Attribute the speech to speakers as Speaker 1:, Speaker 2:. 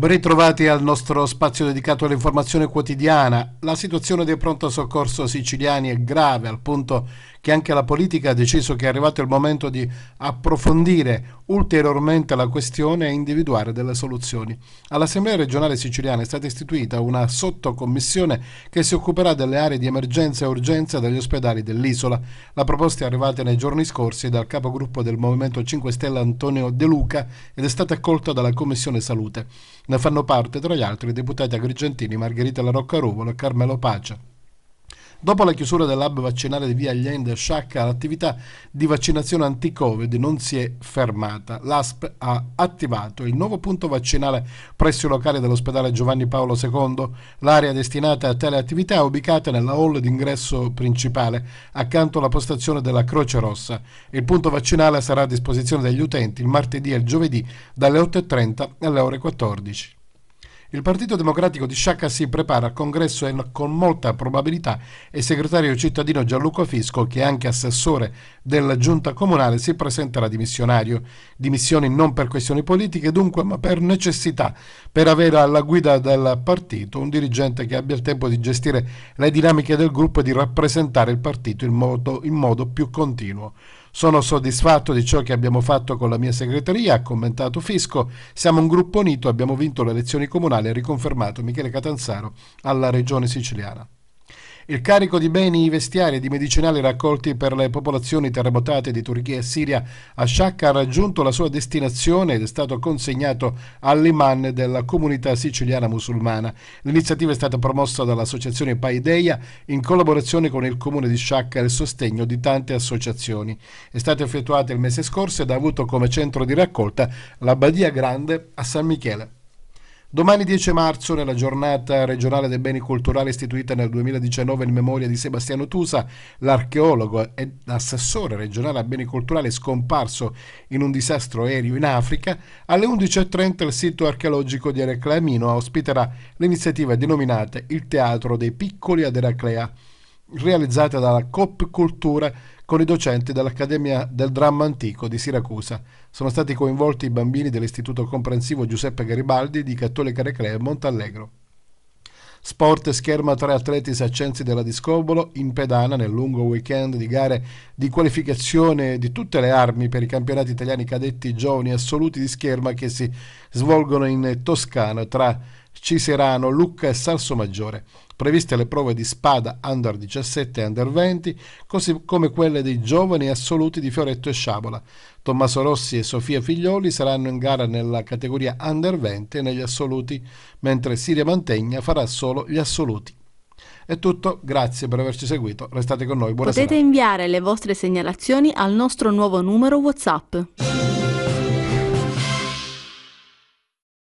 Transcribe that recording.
Speaker 1: Ben ritrovati al nostro spazio dedicato all'informazione quotidiana. La situazione dei pronto soccorso siciliani è grave al punto che anche la politica ha deciso che è arrivato il momento di approfondire ulteriormente la questione e individuare delle soluzioni. All'Assemblea regionale siciliana è stata istituita una sottocommissione che si occuperà delle aree di emergenza e urgenza degli ospedali dell'isola. La proposta è arrivata nei giorni scorsi dal capogruppo del Movimento 5 Stelle Antonio De Luca ed è stata accolta dalla Commissione Salute. Ne fanno parte tra gli altri i deputati agrigentini Margherita Larocca Ruvolo e Carmelo Pace. Dopo la chiusura dell'hub vaccinale di via Allende Sciacca, l'attività di vaccinazione anti-Covid non si è fermata. L'ASP ha attivato il nuovo punto vaccinale presso i locali dell'ospedale Giovanni Paolo II. L'area destinata a tale attività è ubicata nella hall d'ingresso principale, accanto alla postazione della Croce Rossa. Il punto vaccinale sarà a disposizione degli utenti il martedì e il giovedì dalle 8.30 alle ore 14. Il Partito Democratico di Sciacca si prepara al congresso e con molta probabilità il segretario cittadino Gianluca Fisco, che è anche assessore della giunta comunale, si presenterà dimissionario. Dimissioni non per questioni politiche dunque, ma per necessità, per avere alla guida del partito un dirigente che abbia il tempo di gestire le dinamiche del gruppo e di rappresentare il partito in modo, in modo più continuo. Sono soddisfatto di ciò che abbiamo fatto con la mia segreteria, ha commentato Fisco. Siamo un gruppo unito, abbiamo vinto le elezioni comunali quale è riconfermato Michele Catanzaro alla regione siciliana. Il carico di beni vestiari e di medicinali raccolti per le popolazioni terremotate di Turchia e Siria a Sciacca ha raggiunto la sua destinazione ed è stato consegnato all'imam della comunità siciliana musulmana. L'iniziativa è stata promossa dall'associazione Paideia in collaborazione con il comune di Sciacca e il sostegno di tante associazioni. È stata effettuata il mese scorso ed ha avuto come centro di raccolta la Badia Grande a San Michele. Domani 10 marzo, nella giornata regionale dei beni culturali istituita nel 2019 in memoria di Sebastiano Tusa, l'archeologo ed assessore regionale a beni culturali scomparso in un disastro aereo in Africa, alle 11.30 il sito archeologico di Mino ospiterà l'iniziativa denominata Il Teatro dei Piccoli ad Eraclea realizzata dalla Coop Cultura con i docenti dell'Accademia del Dramma Antico di Siracusa. Sono stati coinvolti i bambini dell'Istituto Comprensivo Giuseppe Garibaldi di Cattolica Recrea Montallegro. Sport scherma tre atleti saccensi della Discobolo in pedana nel lungo weekend di gare di qualificazione di tutte le armi per i campionati italiani cadetti giovani assoluti di scherma che si svolgono in Toscana tra Ciserano, Lucca e Salsomaggiore, previste le prove di spada under 17 e under 20, così come quelle dei giovani assoluti di Fioretto e Sciabola. Tommaso Rossi e Sofia Figlioli saranno in gara nella categoria under 20 e negli assoluti, mentre Siria Mantegna farà solo gli assoluti. È tutto, grazie per averci seguito, restate con noi, buonasera. Potete serata. inviare le vostre segnalazioni al nostro nuovo numero WhatsApp.